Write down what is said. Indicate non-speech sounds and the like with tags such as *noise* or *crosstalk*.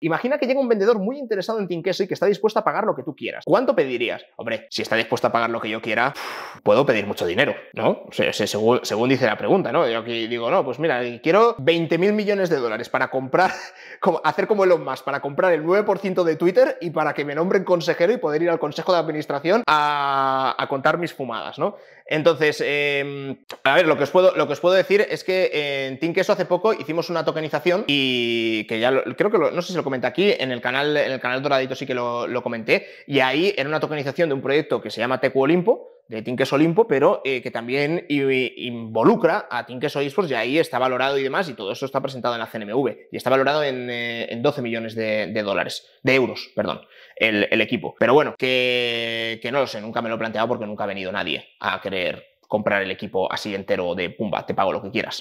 Imagina que llega un vendedor muy interesado en Queso y que está dispuesto a pagar lo que tú quieras. ¿Cuánto pedirías? Hombre, si está dispuesto a pagar lo que yo quiera, puedo pedir mucho dinero, ¿no? según, dice la pregunta, ¿no? Yo aquí digo, no, pues mira, quiero 20 mil millones de dólares para comprar, *laughs* hacer como el Musk, para comprar el 9% de Twitter y para que me nombren consejero y poder ir al consejo de administración a, contar mis fumadas, ¿no? Entonces, em, a ver, lo que, os puedo, decir es que en Queso hace poco hicimos una tokenización y que ya creo que no sé si lo comenta aquí, en el canal, en el canal Doradito sí que lo, comenté, y ahí era una tokenización de un proyecto que se llama Tecu Olimpo, de Tinkes Olimpo, pero eh, que también involucra a Tinkes Esports y ahí está valorado y demás, y todo eso está presentado en la CNMV, y está valorado en, 12 eh, millones de, dólares, de euros, perdón, el, el equipo. Pero bueno, que, que, no lo sé, nunca me lo he planteado porque nunca ha venido nadie a querer comprar el equipo así entero de pumba, te pago lo que quieras.